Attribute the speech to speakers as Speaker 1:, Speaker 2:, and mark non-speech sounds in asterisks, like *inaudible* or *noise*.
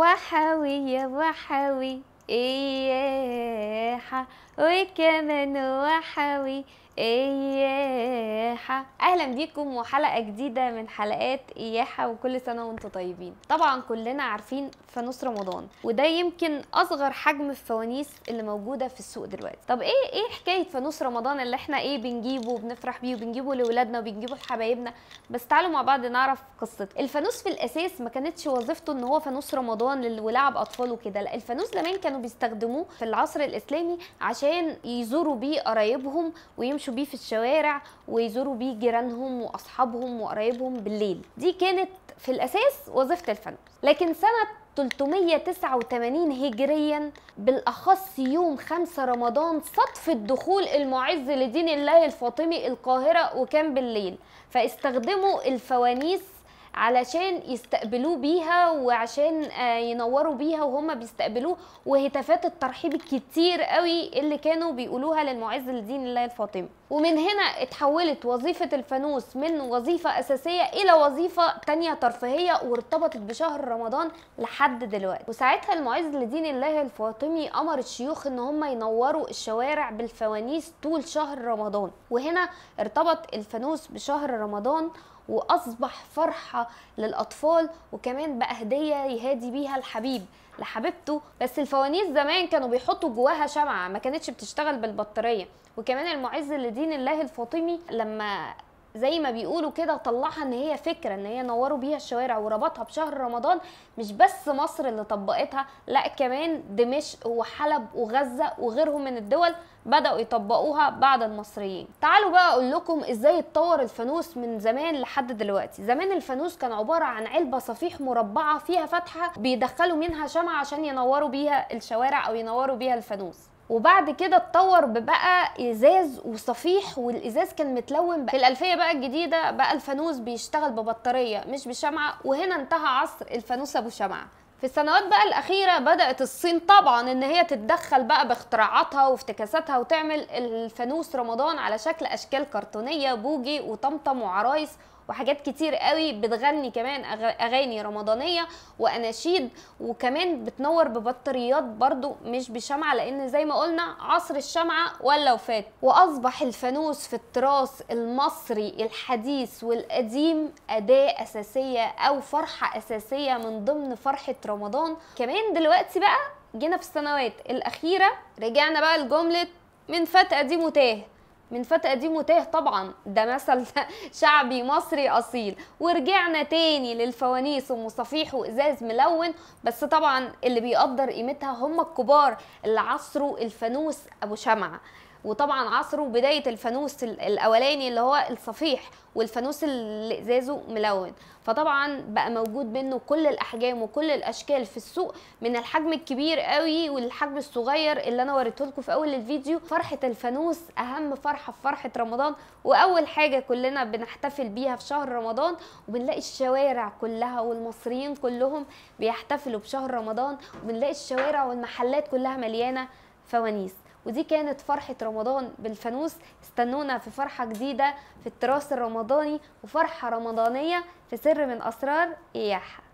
Speaker 1: وحوي يا وحوي إياحة وكمان وحوي إياحة أهلا بيكم وحلقة جديدة من حلقات إياحة وكل سنة وانتم طيبين طبعا كلنا عارفين فانوس رمضان وده يمكن أصغر حجم الفوانيس اللي موجودة في السوق دلوقتي طب إيه إيه حكاية فانوس رمضان اللي إحنا إيه بنجيبه وبنفرح بيه وبنجيبه لأولادنا وبنجيبه لحبايبنا بس تعالوا مع بعض نعرف قصته الفانوس في الأساس ما كانتش وظيفته إن هو فانوس رمضان ولعب أطفاله وكده لا الفانوس زمان كان كانوا بيستخدموه في العصر الاسلامي عشان يزوروا بيه قرايبهم ويمشوا بيه في الشوارع ويزوروا بيه جيرانهم واصحابهم وقرايبهم بالليل دي كانت في الاساس وظيفه الفانوس لكن سنه 389 هجريا بالاخص يوم 5 رمضان صدفه دخول المعز لدين الله الفاطمي القاهره وكان بالليل فاستخدموا الفوانيس علشان يستقبلوه بيها وعشان آه، ينوروا بيها وهم بيستقبلوه وهتافات الترحيب الكتير قوي اللي كانوا بيقولوها للمعز لدين الله الفاطمي ومن هنا اتحولت وظيفة الفانوس من وظيفة أساسية إلى وظيفة تانية ترفيهية وارتبطت بشهر رمضان لحد دلوقتي وساعتها المعز لدين الله الفاطمي أمر الشيوخ إن هم ينوروا الشوارع بالفوانيس طول شهر رمضان وهنا ارتبط الفانوس بشهر رمضان واصبح فرحه للاطفال وكمان بقى هديه يهادي بيها الحبيب لحبيبته بس الفوانيس زمان كانوا بيحطوا جواها شمعه ما كانتش بتشتغل بالبطاريه وكمان المعز لدين الله الفاطمي لما زي ما بيقولوا كده طلعها ان هي فكره ان هي نوروا بيها الشوارع وربطها بشهر رمضان مش بس مصر اللي طبقتها لا كمان دمشق وحلب وغزه وغيرهم من الدول بداوا يطبقوها بعد المصريين تعالوا بقى اقول لكم ازاي اتطور الفانوس من زمان لحد دلوقتي زمان الفانوس كان عباره عن علبه صفيح مربعه فيها فتحه بيدخلوا منها شمع عشان ينوروا بيها الشوارع او ينوروا بيها الفانوس وبعد كده اتطور ببقى ازاز وصفيح والازاز كان متلون بقى. في الالفيه بقى الجديده بقى الفانوس بيشتغل ببطاريه مش بشمعه وهنا انتهى عصر الفانوس ابو شمعه في السنوات بقى الأخيرة بدأت الصين طبعا إن هي تتدخل بقى باختراعاتها وافتكاساتها وتعمل الفانوس رمضان على شكل أشكال كرتونية بوجي وطمطم وعرايس وحاجات كتير قوي بتغني كمان اغاني رمضانيه واناشيد وكمان بتنور ببطاريات برضو مش بشمعه لان زي ما قلنا عصر الشمعه ولا وفات واصبح الفانوس في التراث المصري الحديث والقديم اداه اساسيه او فرحه اساسيه من ضمن فرحه رمضان كمان دلوقتي بقى جينا في السنوات الاخيره رجعنا بقى لجمله من فات قديم وتاه من فتى قديم وتاه طبعا ده مثل *laughs* شعبي مصري اصيل ورجعنا تاني للفوانيس ومصافيح وازاز ملون بس طبعا اللي بيقدر قيمتها هم الكبار اللي عصروا الفانوس ابو شمعه وطبعا عصره بدايه الفانوس الاولاني اللي هو الصفيح والفانوس اللي ازازه ملون فطبعا بقى موجود منه كل الاحجام وكل الاشكال في السوق من الحجم الكبير قوي والحجم الصغير اللي انا وريته لكم في اول الفيديو فرحه الفانوس اهم فرحه في فرحه رمضان واول حاجه كلنا بنحتفل بيها في شهر رمضان وبنلاقي الشوارع كلها والمصريين كلهم بيحتفلوا بشهر رمضان وبنلاقي الشوارع والمحلات كلها مليانه فوانيس ودي كانت فرحة رمضان بالفانوس استنونا في فرحة جديدة في التراث الرمضاني وفرحة رمضانية في سر من أسرار إياحة